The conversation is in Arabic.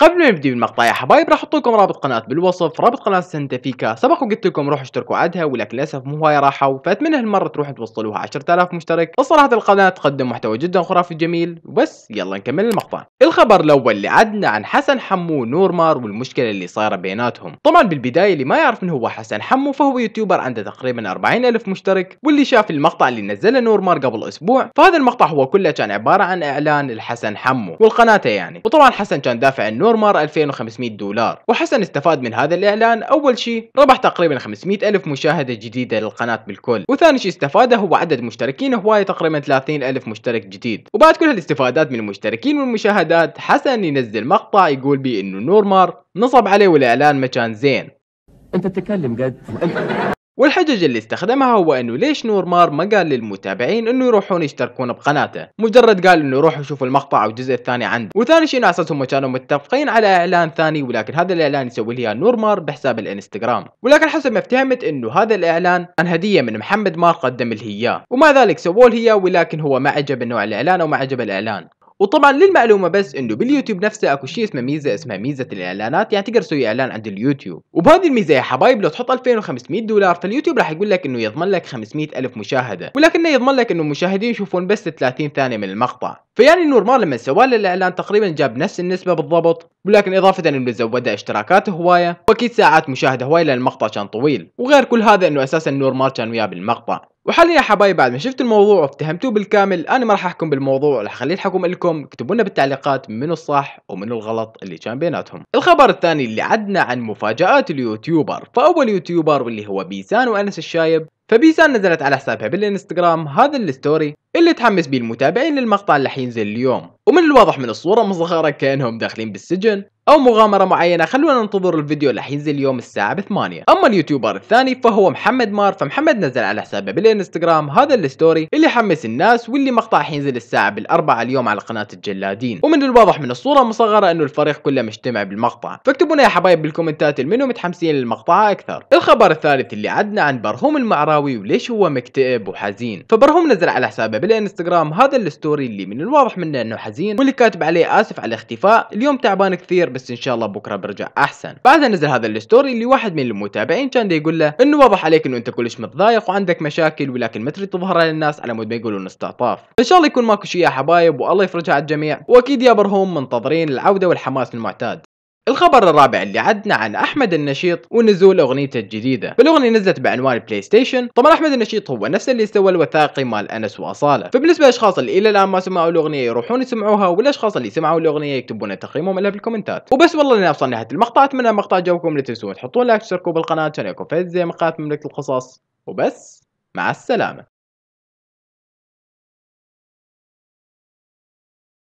قبل ما نبدي بالمقطع يا حبايب راح احط لكم رابط قناه بالوصف رابط قناه سنتفيكا سبق وقلت لكم روحوا اشتركوا عدها ولكن للاسف مو هاي راحوا فاتمنى هالمره تروحوا توصلوها 10000 مشترك الصراحه القناه تقدم محتوى جدا خرافي جميل وبس يلا نكمل المقطع الخبر الاول اللي عدنا عن حسن حمو نورمار والمشكله اللي صايره بيناتهم طبعا بالبدايه اللي ما يعرف من هو حسن حمو فهو يوتيوبر عنده تقريبا 40000 مشترك واللي شاف المقطع اللي نزله نورمار قبل اسبوع فهذا المقطع هو كله كان عباره عن اعلان لحسن حمو والقناه يعني وطبعا حسن كان دافع النور نورمار 2500 دولار وحسن استفاد من هذا الإعلان أول شيء ربح تقريبا 500 ألف مشاهدة جديدة للقناة بالكل وثاني شيء استفاده هو عدد مشتركين هواية تقريبا 30 ألف مشترك جديد وبعد كل هالاستفادات من المشتركين والمشاهدات حسن ينزل مقطع يقول بي إنه نورمار نصب عليه والاعلان مكان زين انت تتكلم قد والحجج اللي استخدمها هو انه ليش نور مار ما قال للمتابعين انه يروحون يشتركون بقناته مجرد قال انه روحوا شوفوا المقطع او الجزء الثاني عنده وثاني شيء ناسهم كانوا متفقين على اعلان ثاني ولكن هذا الاعلان يسوي لها نور مار بحساب الانستغرام ولكن حسب ما افتهمت انه هذا الاعلان عن هديه من محمد مار قدم له اياه ومع ذلك سووه هي ولكن هو ما عجب نوع الاعلان او ما عجب الاعلان وطبعا للمعلومه بس انه باليوتيوب نفسه اكو شيء اسمه ميزه اسمها ميزه الاعلانات يعني تقدر تسوي اعلان عند اليوتيوب وبهذه الميزه يا حبايب لو تحط 2500 دولار فاليوتيوب راح يقول لك انه يضمن لك 500 الف مشاهده ولكنه يضمن لك انه المشاهدين يشوفون بس 30 ثانيه من المقطع فيعني نورمال لما سوى له الاعلان تقريبا جاب نفس النسبه بالضبط ولكن اضافه انه زوده اشتراكات هوايه واكيد ساعات مشاهده هوايه لان المقطع كان طويل وغير كل هذا انه اساسا نورمال كان وياه بالمقطع وحاليا يا حبايب بعد ما شفت الموضوع وافتهمتوه بالكامل انا ما راح احكم بالموضوع راح اخليه الحكم لكم اكتبوا لنا بالتعليقات منو الصح ومنو الغلط اللي كان بيناتهم الخبر الثاني اللي عدنا عن مفاجات اليوتيوبر فاول يوتيوبر واللي هو بيسان وانس الشايب فبيسان نزلت على حسابها بالانستغرام هذا الستوري اللي تحمس بيه المتابعين للمقطع اللي حينزل اليوم ومن الواضح من الصورة مصغرة كأنهم داخلين بالسجن او مغامره معينه خلونا ننتظر الفيديو اللي حينزل يوم الساعه 8 اما اليوتيوبر الثاني فهو محمد مار فمحمد نزل على حسابه بالانستغرام هذا الستوري اللي حمس الناس واللي مقطع حينزل الساعه بالاربعه اليوم على قناه الجلادين ومن الواضح من الصوره المصغره انه الفريق كله مجتمع بالمقطع فاكتبوا لنا يا حبايب بالكومنتات المنو متحمسين للمقطع اكثر الخبر الثالث اللي عدنا عن برهوم المعراوي وليش هو مكتئب وحزين فبرهوم نزل على حسابه بالانستغرام هذا الستوري اللي من الواضح منه انه حزين واللي كاتب عليه اسف على الاختفاء اليوم تعبان كثير بس بس ان شاء الله بكره برجع احسن بعدها نزل هذا الستوري اللي واحد من المتابعين كان يقول له انه واضح عليك انه انت كلش متضايق وعندك مشاكل ولكن ما تريد تظهرها للناس على مود ما يقولون استعطاف ان شاء الله يكون ماكو شيء يا حبايب والله يفرجها على الجميع واكيد يا برهوم منتظرين العوده والحماس المعتاد الخبر الرابع اللي عدنا عن احمد النشيط ونزول اغنيته الجديده، فالاغنيه نزلت بعنوان بلاي ستيشن، طبعا احمد النشيط هو نفسه اللي سوى الوثائقي مال انس واصاله، فبالنسبه للاشخاص اللي الى الان ما سمعوا الاغنيه يروحون يسمعوها والاشخاص اللي سمعوا الاغنيه يكتبون تقييمهم لها بالكومنتات، وبس والله لنا وصلنا نهايه المقطع، اتمنى المقطع جوكم لا تنسون تحطون لايك وتشتركوا بالقناه، عشان يكون فيديو زي مقاطع مملكه القصص، وبس مع السلامه.